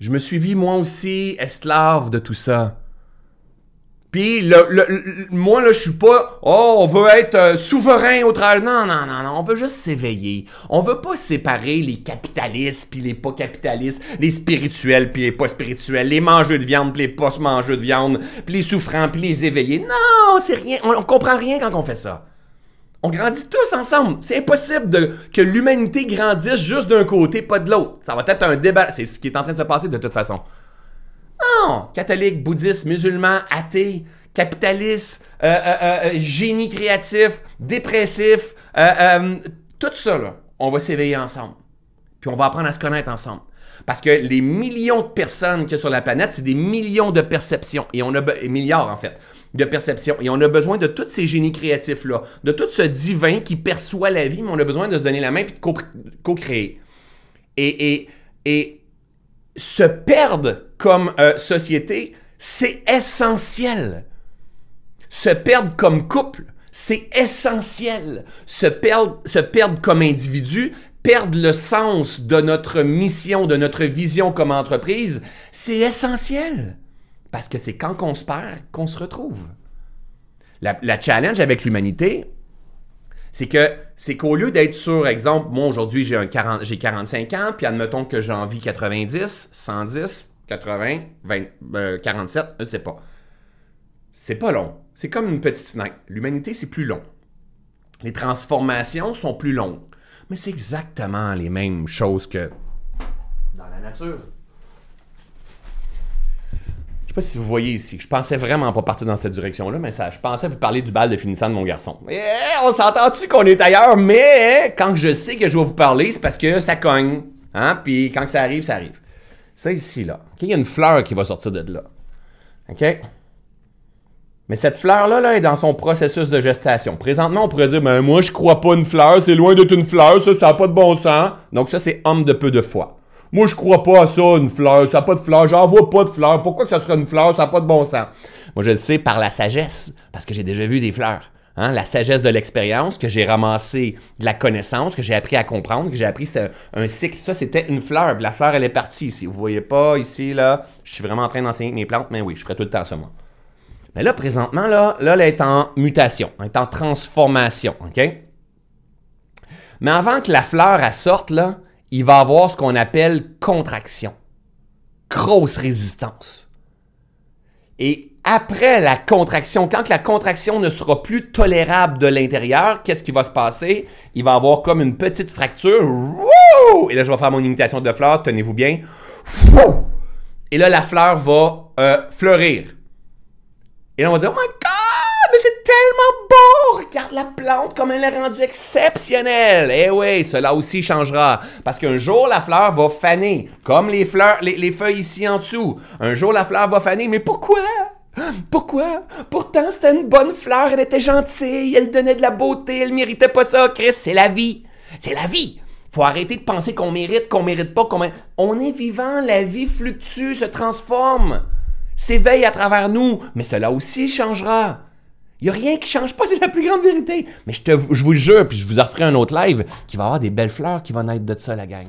Je me suis vu moi aussi esclave de tout ça. Puis, moi, là, je suis pas, oh, on veut être euh, souverain au Non, non, non, non, on veut juste s'éveiller. On veut pas séparer les capitalistes puis les pas capitalistes, les spirituels puis les pas spirituels, les mangeurs de viande puis les pas mangeurs de viande, puis les souffrants puis les éveillés. Non, c'est rien, on, on comprend rien quand on fait ça. On grandit tous ensemble. C'est impossible de, que l'humanité grandisse juste d'un côté, pas de l'autre. Ça va être un débat. C'est ce qui est en train de se passer de toute façon. Non! Catholique, bouddhiste, musulman, athée, capitaliste, euh, euh, euh, génie créatif, dépressif, tout ça, là, on va s'éveiller ensemble. Puis on va apprendre à se connaître ensemble. Parce que les millions de personnes qu'il y a sur la planète, c'est des millions de perceptions. Et on a milliards, en fait, de perceptions. Et on a besoin de tous ces génies créatifs-là, de tout ce divin qui perçoit la vie, mais on a besoin de se donner la main et de co-créer. Et, et, se perdre comme euh, société, c'est essentiel. Se perdre comme couple, c'est essentiel. Se perdre, se perdre comme individu, perdre le sens de notre mission, de notre vision comme entreprise, c'est essentiel. Parce que c'est quand on se perd qu'on se retrouve. La, challenge avec l'humanité, c'est que c'est qu'au lieu d'être sur, exemple, moi aujourd'hui j'ai, 45 ans, puis admettons que j'en vis 90, 110, 80, 20, 47, je sais pas. C'est pas long. C'est comme une petite fenêtre. L'humanité, c'est plus long. Les transformations sont plus longues. Mais c'est exactement les mêmes choses que dans la nature. Je sais pas si vous voyez ici. Je pensais vraiment pas partir dans cette direction-là, mais je pensais vous parler du bal de finissant de mon garçon. Eh, on s'entend-tu qu'on est ailleurs, mais quand je sais que je vais vous parler, c'est parce que ça cogne. Hein? Puis quand ça arrive, ça arrive. Ça ici, là. Il y a une fleur qui va sortir de là. OK? Mais cette fleur-là là, est dans son processus de gestation. Présentement, on pourrait dire Mais ben, moi, je crois pas une fleur, c'est loin d'être une fleur, ça, ça n'a pas de bon sens. Donc, ça, c'est homme de peu de foi. Moi, je crois pas à ça, une fleur, ça n'a pas de fleur, j'en vois pas de fleur. Pourquoi que ça serait une fleur, ça n'a pas de bon sens? Moi, je le sais par la sagesse, parce que j'ai déjà vu des fleurs. Hein. La sagesse de l'expérience, que j'ai ramassé de la connaissance, que j'ai appris à comprendre, que j'ai appris, c'était un cycle. Ça, c'était une fleur. La fleur, elle est partie. ici. vous voyez pas ici, là, je suis vraiment en train d'enseigner mes plantes, mais oui, je ferai tout le temps ça, moi. Mais là, présentement, là, là, elle est en mutation, elle est en transformation, OK? Mais avant que la fleur sorte, là, il va avoir ce qu'on appelle contraction, grosse résistance. Et après la contraction, quand la contraction ne sera plus tolérable de l'intérieur, qu'est-ce qui va se passer? Il va avoir comme une petite fracture. Et là, je vais faire mon imitation de fleur, tenez-vous bien. Et là, la fleur va euh, fleurir. Et là, on va dire, oh my god, mais c'est tellement beau! Regarde la plante, comme elle est rendue exceptionnelle! Eh oui, cela aussi changera. Parce qu'un jour, la fleur va faner, comme les, fleurs, les, les feuilles ici en dessous. Un jour, la fleur va faner, mais pourquoi? Pourquoi? Pourtant, c'était une bonne fleur, elle était gentille, elle donnait de la beauté, elle méritait pas ça, Chris, c'est la vie. C'est la vie. Faut arrêter de penser qu'on mérite, qu'on mérite pas, qu'on mérite... On est vivant, la vie fluctue, se transforme s'éveille à travers nous, mais cela aussi changera. Il n'y a rien qui change pas, c'est la plus grande vérité. Mais je, te, je vous le jure, puis je vous offrirai un autre live, qui va avoir des belles fleurs qui vont naître de ça, la gang.